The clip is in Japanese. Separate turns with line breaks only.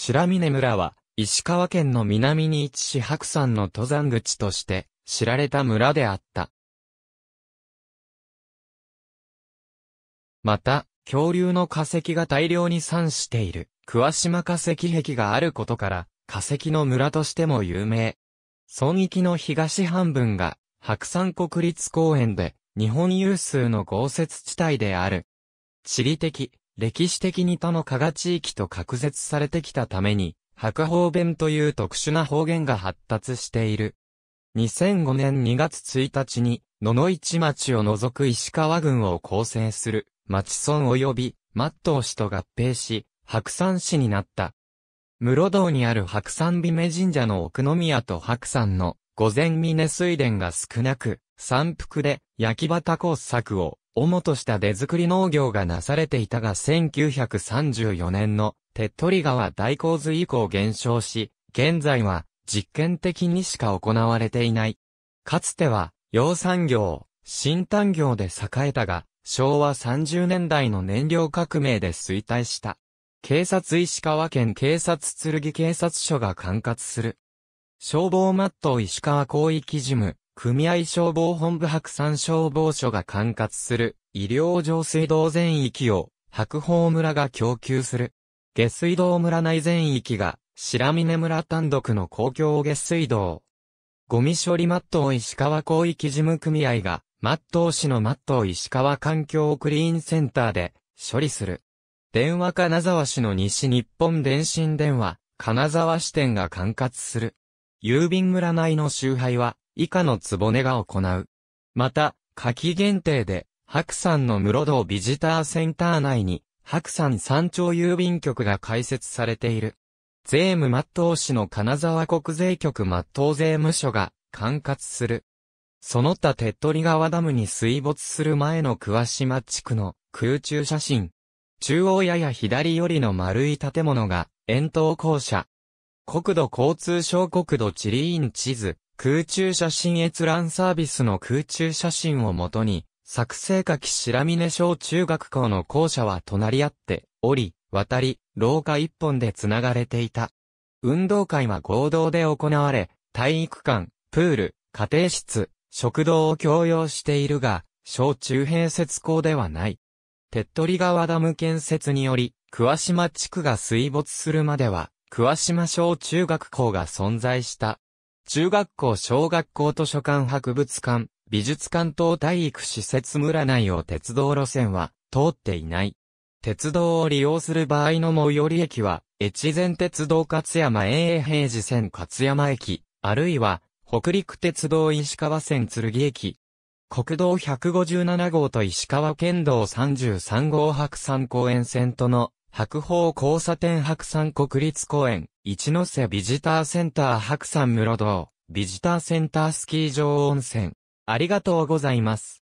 白峰村は、石川県の南に位置し白山の登山口として知られた村であった。また、
恐竜の化石が大量に散している、桑島化石壁があることから、化石の村としても有名。村域の東半分が、白山国立公園で、日本有数の豪雪地帯である。地理的、歴史的に他の加賀地域と隔絶されてきたために、白方弁という特殊な方言が発達している。2005年2月1日に、野々市町を除く石川郡を構成する、町村及び、マット市と合併し、白山市になった。室堂にある白山美女神社の奥宮と白山の、御前峰水田が少なく、山腹で焼き畑工作を主とした出作り農業がなされていたが1934年の手っ取り川大洪水以降減少し、現在は実験的にしか行われていない。かつては、養蚕業、新炭業で栄えたが、昭和30年代の燃料革命で衰退した。警察石川県警察剣警察署が管轄する。消防マット石川広域事務、組合消防本部白山消防署が管轄する、医療上水道全域を、白鳳村が供給する。下水道村内全域が、白峰村単独の公共下水道。ゴミ処理マットを石川広域事務組合が、マットを市のマットを石川環境クリーンセンターで、処理する。電話金沢市の西日本電信電話、金沢支店が管轄する。郵便村内の集配は、以下の局が行う。また、夏季限定で、白山の室堂ビジターセンター内に、白山山頂郵便局が開設されている。税務末当市の金沢国税局末当税務署が管轄する。その他手っ取り川ダムに水没する前の桑島地区の空中写真。中央やや左寄りの丸い建物が、円筒校舎。国土交通省国土地理院地図、空中写真閲覧サービスの空中写真をもとに、作成書き白峰小中学校の校舎は隣り合って、降り、渡り、廊下一本で繋がれていた。運動会は合同で行われ、体育館、プール、家庭室、食堂を共用しているが、小中併設校ではない。手っ取り川ダム建設により、桑島地区が水没するまでは、桑島小中学校が存在した。中学校小学校図書館博物館、美術館等体育施設村内を鉄道路線は通っていない。鉄道を利用する場合の最寄り駅は、越前鉄道勝山永永平寺線勝山駅、あるいは、北陸鉄道石川線剣駅。国道157号と石川県道33号白山公園線との、白鳳交差点白山国立公園、一ノ瀬ビジターセンター白山室堂、ビジターセンタースキー場温泉。
ありがとうございます。